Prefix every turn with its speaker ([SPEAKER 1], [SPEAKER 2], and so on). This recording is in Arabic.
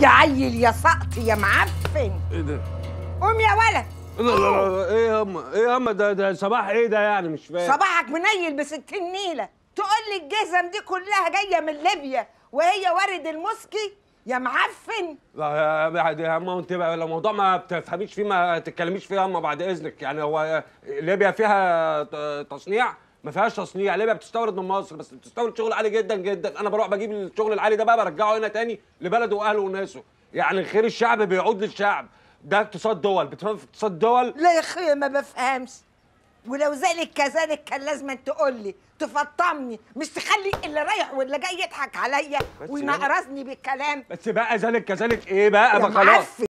[SPEAKER 1] يا عيل يا سقط يا معفن ايه ده؟ قوم يا ولد لا لا
[SPEAKER 2] لا ايه يا اما ايه يا اما ده ده صباح ايه ده يعني مش فاهم
[SPEAKER 3] صباحك منيل بستين نيله تقول لي الجزم دي كلها جايه من ليبيا وهي ورد المسكي يا معفن
[SPEAKER 4] لا يا بعد يا اما انت بقى لو ما بتفهميش فيه ما تتكلميش فيه يا اما بعد اذنك يعني هو ليبيا فيها تصنيع ما فيهاش تصنيع ليه بقى بتستورد من مصر بس بتستورد شغل عالي جدا جدا انا بروح بجيب الشغل العالي ده بقى برجعه هنا تاني لبلده واهله وناسه يعني خير الشعب بيعود للشعب ده اقتصاد دول بتفهم في اقتصاد دول
[SPEAKER 1] لا يا اخي ما بفهمش ولو ذلك كذلك كان لازم تقول لي تفطمني
[SPEAKER 3] مش تخلي اللي رايح واللي جاي يضحك عليا وينقرزني بالكلام
[SPEAKER 1] بس
[SPEAKER 4] بقى ذلك كذلك ايه بقى ما خلاص